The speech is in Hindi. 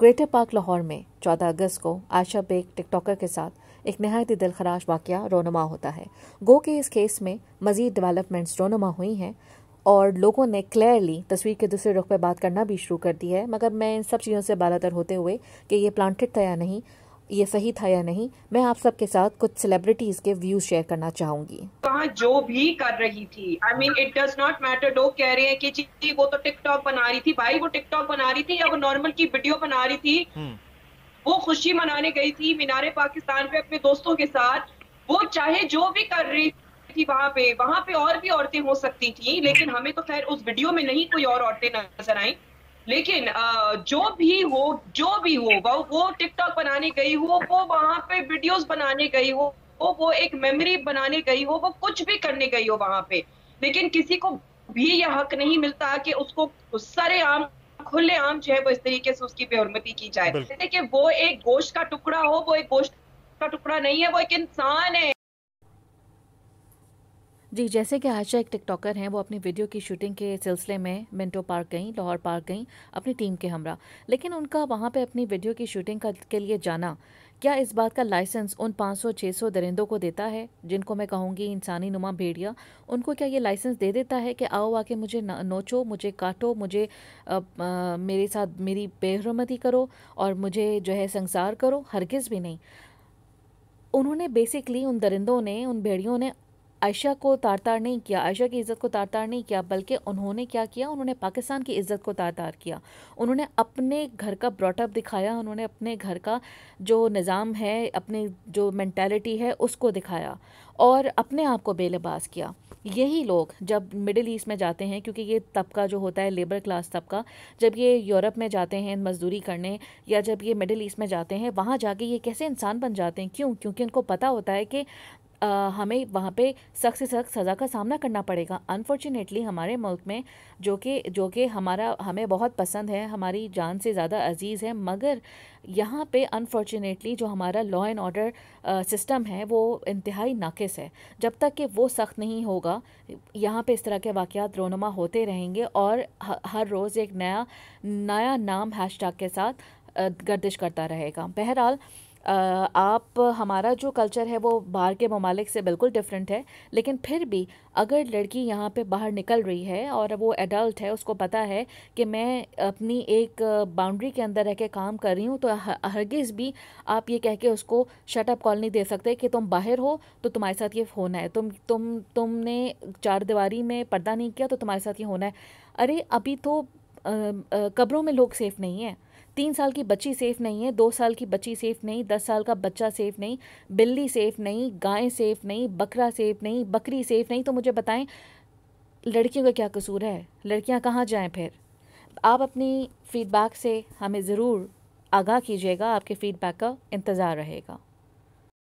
ग्रेटर पार्क लाहौर में 14 अगस्त को आशा बेग टिकटॉकर के साथ एक नहायत दिलखराश वाक़ रोनमा होता है गो के इस केस में मजीद डेवलपमेंट्स रोनमा हुई हैं और लोगों ने क्लियरली तस्वीर के दूसरे रुख पर बात करना भी शुरू कर दी है मगर मैं इन सब चीज़ों से बालातर होते हुए कि ये प्लांटेड था या नहीं ये सही था या नहीं मैं आप सबके साथ कुछ सेलिब्रिटीज के व्यूज शेयर करना चाहूंगी कहा जो भी कर रही थी I mean it does not matter लोग कह रहे हैं कि जी वो तो टिकटॉक बना रही थी भाई वो टिकटॉक बना रही थी या वो नॉर्मल की वीडियो बना रही थी हम्म। वो खुशी मनाने गई थी मीनारे पाकिस्तान पे अपने दोस्तों के साथ वो चाहे जो भी कर रही थी वहां पे वहां पे और भी औरतें हो सकती थी लेकिन हमें तो खैर उस वीडियो में नहीं कोई और औरतें नजर आई लेकिन जो भी हो जो भी हो वो वो टिकटॉक बनाने गई हो वो वहां पे वीडियोस बनाने गई हो वो वो एक मेमोरी बनाने गई हो वो कुछ भी करने गई हो वहां पे लेकिन किसी को भी यह हक नहीं मिलता कि उसको सारे आम खुले आम जो है वो इस तरीके से उसकी बेहरमती की जाए कि वो एक गोश्त का टुकड़ा हो वो एक गोश्त का टुकड़ा नहीं है वो एक इंसान है जी जैसे कि आयशा एक टिकटॉकर हैं वो अपनी वीडियो की शूटिंग के सिलसिले में मिंटो पार्क गई लाहौर पार्क गई अपनी टीम के हमरा लेकिन उनका वहाँ पे अपनी वीडियो की शूटिंग का के लिए जाना क्या इस बात का लाइसेंस उन 500-600 दरिंदों को देता है जिनको मैं कहूँगी इंसानी नुमा भेड़िया उनको क्या ये लाइसेंस दे देता है कि आओ आके मुझे नोचो मुझे काटो मुझे आ, आ, मेरे साथ मेरी बेहरमती करो और मुझे जो है संसार करो हरगिज़ भी नहीं उन्होंने बेसिकली उन दरिंदों ने उन भेड़ियों ने आयशा को तारतार नहीं किया आयशा की इज़्ज़त को तारतार नहीं किया बल्कि उन्होंने क्या किया उन्होंने पाकिस्तान की इज़्ज़त को तारतार किया उन्होंने अपने घर का ब्रॉटअप दिखाया उन्होंने अपने घर का जो निज़ाम है अपने जो मैंटेलिटी है उसको दिखाया और अपने आप को बेलबास किया यही लोग जब मिडिल ईस्ट में जाते हैं क्योंकि ये तबका जो होता है लेबर क्लास तबका जब ये यूरोप में जाते हैं मज़दूरी करने या जब ये मिडिल ईस्ट में जाते हैं वहाँ जाके ये कैसे इंसान बन जाते हैं क्यों क्योंकि इनको पता होता है कि आ, हमें वहाँ पे सख्त से सख्त सज़ा का सामना करना पड़ेगा अनफॉर्चुनेटली हमारे मुल्क में जो कि जो कि हमारा हमें बहुत पसंद है हमारी जान से ज़्यादा अजीज़ है मगर यहाँ पे अनफॉर्चुनेटली जो हमारा लॉ एंड ऑर्डर सिस्टम है वो इंतहाई नाकस है जब तक कि वो सख्त नहीं होगा यहाँ पे इस तरह के वाक़ रोनमा होते रहेंगे और हर रोज़ एक नया नया नाम हैश के साथ गर्दिश करता रहेगा बहरहाल आप हमारा जो कल्चर है वो बाहर के ममालिक से बिल्कुल डिफरेंट है लेकिन फिर भी अगर लड़की यहाँ पे बाहर निकल रही है और वो एडल्ट है उसको पता है कि मैं अपनी एक बाउंड्री के अंदर रह के काम कर रही हूँ तो हरगिज़ भी आप ये कह के उसको शटअप कॉल नहीं दे सकते कि तुम बाहर हो तो तुम्हारे साथ ये होना है तुम तुम तुमने चार दीवारी में पर्दा नहीं किया तो तुम्हारे साथ ये होना है अरे अभी तो कब्रों में लोग सेफ़ नहीं हैं तीन साल की बच्ची सेफ़ नहीं है दो साल की बच्ची सेफ़ नहीं दस साल का बच्चा सेफ़ नहीं बिल्ली सेफ़ नहीं गाय सेफ़ नहीं बकरा सेफ़ नहीं बकरी सेफ़ नहीं तो मुझे बताएं लड़कियों का क्या कसूर है लड़कियां कहाँ जाएं फिर आप अपनी फ़ीडबैक से हमें ज़रूर आगाह कीजिएगा आपके फ़ीडबैक का इंतज़ार रहेगा